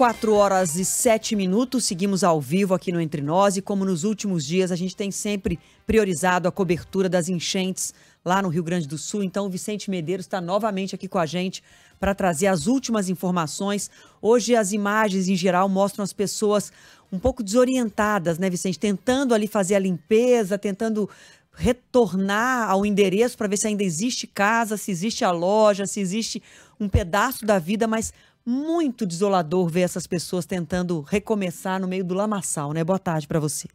4 horas e 7 minutos, seguimos ao vivo aqui no Entre Nós e como nos últimos dias a gente tem sempre priorizado a cobertura das enchentes lá no Rio Grande do Sul. Então o Vicente Medeiros está novamente aqui com a gente para trazer as últimas informações. Hoje as imagens em geral mostram as pessoas um pouco desorientadas, né, Vicente? Tentando ali fazer a limpeza, tentando retornar ao endereço para ver se ainda existe casa, se existe a loja, se existe um pedaço da vida, mas muito desolador ver essas pessoas tentando recomeçar no meio do lamaçal, né? Boa tarde para você.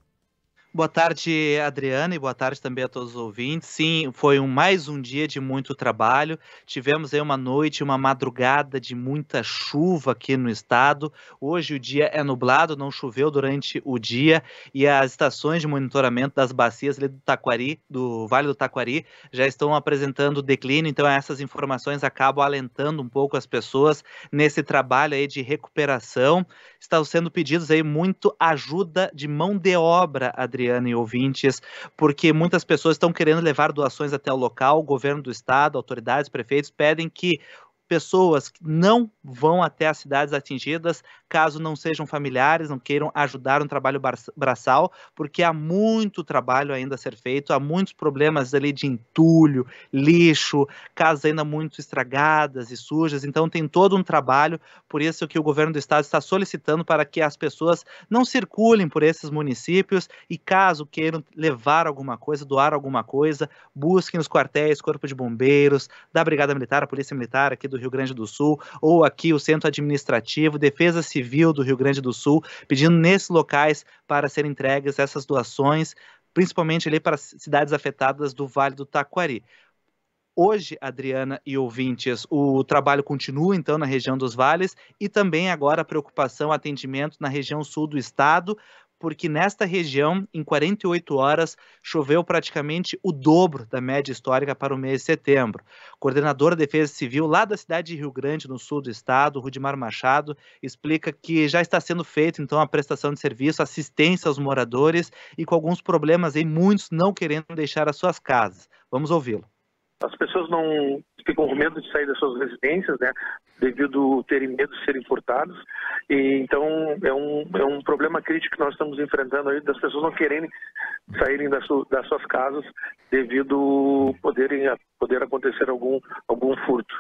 Boa tarde, Adriana, e boa tarde também a todos os ouvintes. Sim, foi um, mais um dia de muito trabalho. Tivemos aí uma noite, uma madrugada de muita chuva aqui no estado. Hoje o dia é nublado, não choveu durante o dia e as estações de monitoramento das bacias do Taquari, do Vale do Taquari, já estão apresentando declínio. Então essas informações acabam alentando um pouco as pessoas nesse trabalho aí de recuperação. Estão sendo pedidos aí muito ajuda de mão de obra, Adriana Adriana e ouvintes, porque muitas pessoas estão querendo levar doações até o local, o governo do estado, autoridades, prefeitos pedem que pessoas que não vão até as cidades atingidas, caso não sejam familiares, não queiram ajudar um trabalho braçal, porque há muito trabalho ainda a ser feito, há muitos problemas ali de entulho, lixo, casas ainda muito estragadas e sujas, então tem todo um trabalho, por isso que o governo do estado está solicitando para que as pessoas não circulem por esses municípios e caso queiram levar alguma coisa, doar alguma coisa, busquem os quartéis, corpo de bombeiros, da Brigada Militar, a Polícia Militar aqui do do Rio Grande do Sul, ou aqui o Centro Administrativo, Defesa Civil do Rio Grande do Sul, pedindo nesses locais para serem entregues essas doações, principalmente ali para cidades afetadas do Vale do Taquari. Hoje, Adriana e ouvintes, o trabalho continua então na região dos vales e também agora a preocupação, atendimento na região sul do estado, porque nesta região, em 48 horas, choveu praticamente o dobro da média histórica para o mês de setembro. coordenador da Defesa Civil lá da cidade de Rio Grande, no sul do estado, Rudimar Machado, explica que já está sendo feito então a prestação de serviço, assistência aos moradores e com alguns problemas e muitos não querendo deixar as suas casas. Vamos ouvi-lo. As pessoas não ficam com medo de sair das suas residências, né? Devido terem medo de serem furtados. E, então, é um, é um problema crítico que nós estamos enfrentando aí, das pessoas não quererem saírem das, das suas casas devido poderem, poder acontecer algum, algum furto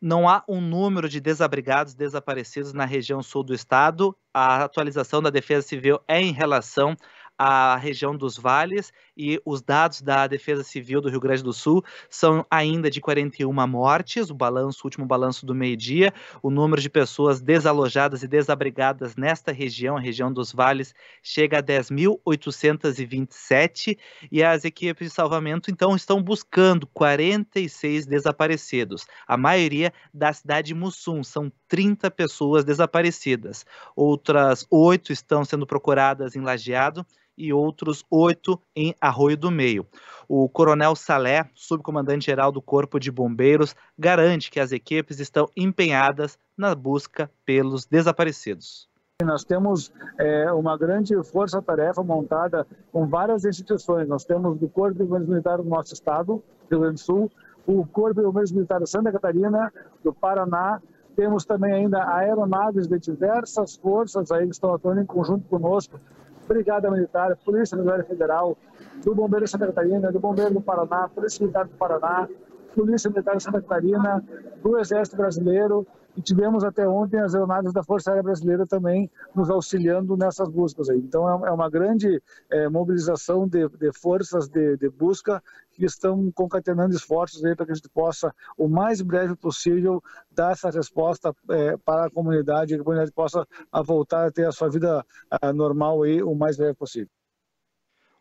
não há um número de desabrigados desaparecidos na região sul do estado. A atualização da Defesa Civil é em relação à região dos vales e os dados da Defesa Civil do Rio Grande do Sul são ainda de 41 mortes, o balanço, o último balanço do meio-dia, o número de pessoas desalojadas e desabrigadas nesta região, a região dos vales, chega a 10.827 e as equipes de salvamento então estão buscando 46 desaparecidos, a maioria da cidade de Mussum, são 30 pessoas desaparecidas. Outras oito estão sendo procuradas em Lajeado e outros oito em Arroio do Meio. O Coronel Salé, subcomandante-geral do Corpo de Bombeiros, garante que as equipes estão empenhadas na busca pelos desaparecidos. Nós temos é, uma grande força-tarefa montada com várias instituições. Nós temos do Corpo de Bombeiros Militar do nosso estado, Rio Grande do Sul, o Corpo de Bombeiros Militar de Santa Catarina, do Paraná. Temos também ainda aeronaves de diversas forças aí que estão atuando em conjunto conosco Brigada Militar, Polícia Militar Federal, do Bombeiro de Santa Catarina, do Bombeiro do Paraná, Polícia Militar do Paraná, Polícia Militar de Santa Catarina, do Exército Brasileiro, e tivemos até ontem as aeronaves da Força Aérea Brasileira também nos auxiliando nessas buscas aí. Então é, é uma grande é, mobilização de, de forças de, de busca que estão concatenando esforços para que a gente possa, o mais breve possível, dar essa resposta é, para a comunidade, que a comunidade possa a voltar a ter a sua vida a, é, normal aí o mais breve possível.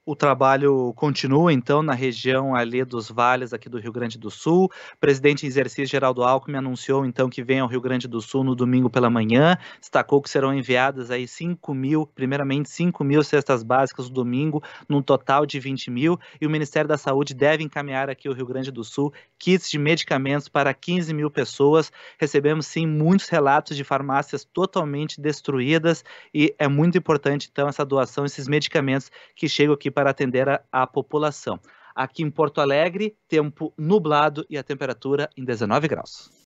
O trabalho continua, então, na região ali dos vales aqui do Rio Grande do Sul. O presidente em exercício, Geraldo Alckmin, anunciou, então, que vem ao Rio Grande do Sul no domingo pela manhã. Destacou que serão enviadas aí 5 mil, primeiramente 5 mil cestas básicas no domingo, num total de 20 mil. E o Ministério da Saúde deve encaminhar aqui ao Rio Grande do Sul kits de medicamentos para 15 mil pessoas. Recebemos, sim, muitos relatos de farmácias totalmente destruídas e é muito importante, então, essa doação, esses medicamentos que chegam aqui para atender a, a população. Aqui em Porto Alegre, tempo nublado e a temperatura em 19 graus.